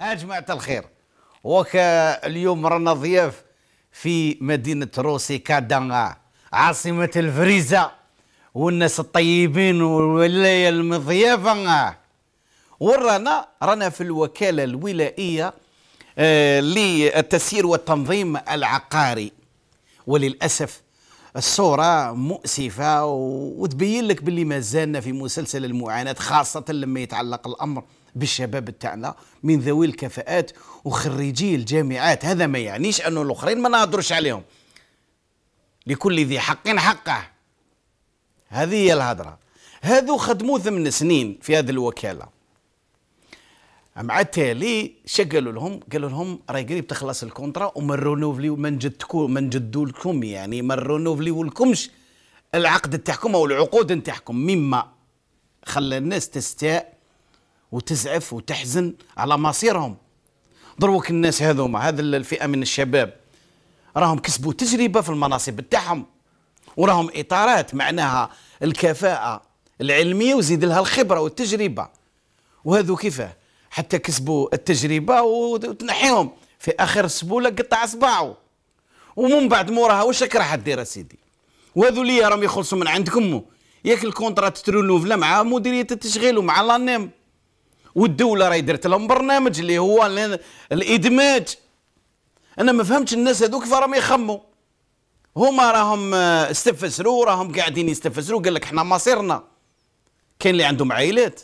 يا جماعة الخير وكا اليوم رانا ضياف في مدينة روسي كادانا عاصمة الفريزة والناس الطيبين والولاية المضيافة ورانا رانا في الوكالة الولائية للتسيير آه، والتنظيم العقاري وللأسف الصوره مؤسفه وتبين لك باللي مازالنا في مسلسل المعاناه خاصه لما يتعلق الامر بالشباب تاعنا من ذوي الكفاءات وخريجي الجامعات هذا ما يعنيش انه الاخرين ما نهضروش عليهم لكل ذي حق حقه هذه هي الهضره هذو خدموا ثمن سنين في هذه الوكاله مع التالي شقلوا لهم قالوا لهم راهي قريب تخلص الكونترا وما نرونوفليو ما نجدكم ما نجدوا لكم يعني ما نرونوفليو لكمش العقد تاعكم او العقود تاعكم مما خلى الناس تستاء وتزعف وتحزن على مصيرهم دروك الناس هذوما هذا الفئه من الشباب راهم كسبوا تجربه في المناصب تاعهم وراهم اطارات معناها الكفاءه العلميه وزيد لها الخبره والتجربه وهذو كيفاه حتى كسبوا التجربه وتنحيهم في اخر سبوله قطع صباعه ومن بعد موراها واش راك راح دير سيدي وهذو اللي راهم يخلصوا من عندكم ياك الكونترا تترونوفلا مع مديريه التشغيل ومع لانيم والدوله راهي درت لهم برنامج اللي هو الادماج انا ما فهمتش الناس هذوك راهم يخموا هما راهم آه، استفسروا راهم قاعدين يستفسروا قال لك احنا مصيرنا كاين اللي عندهم عائلات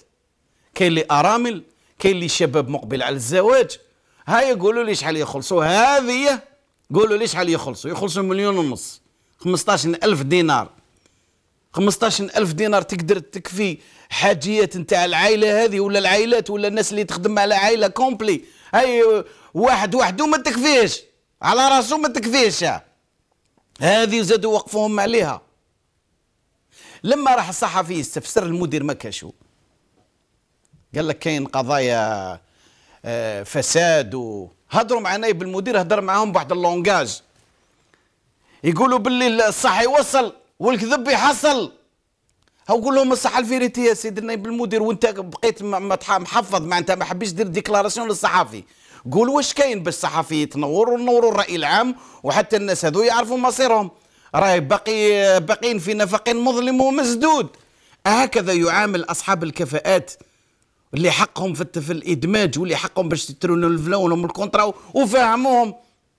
كاين اللي ارامل كاين اللي شباب مقبل على الزواج ها يقولوا لي شحال يخلصوا هذه قولوا لي شحال يخلصوا يخلصوا مليون ونص 15000 دينار 15000 دينار تقدر تكفي حاجيات نتاع العائله هذه ولا العائلات ولا الناس اللي تخدم على عائله كومبلي هاي واحد وحده ما تكفيش على راسه ما تكفيش هذه زادوا وقفوهم عليها لما راح الصحفي يستفسر المدير ما كاشو قال لك كاين قضايا آه، فساد هضروا مع نائب المدير هضر معاهم بواحد اللونغاج يقولوا باللي الصح يوصل والكذب يحصل اقول لهم الصحه الفيريتي يا سيدي النائب المدير وانت بقيت محفظ مع انت ما حبيتش دير ديكلاراسيون للصحافي قول واش كاين باش الصحافي يتنور ونوروا الراي العام وحتى الناس هذو يعرفوا مصيرهم راهي باقي باقيين في نفق مظلم ومسدود هكذا يعامل اصحاب الكفاءات اللي حقهم في, الادماج واللي حقهم باش يترونوا الفلون الكونترا وفهموهم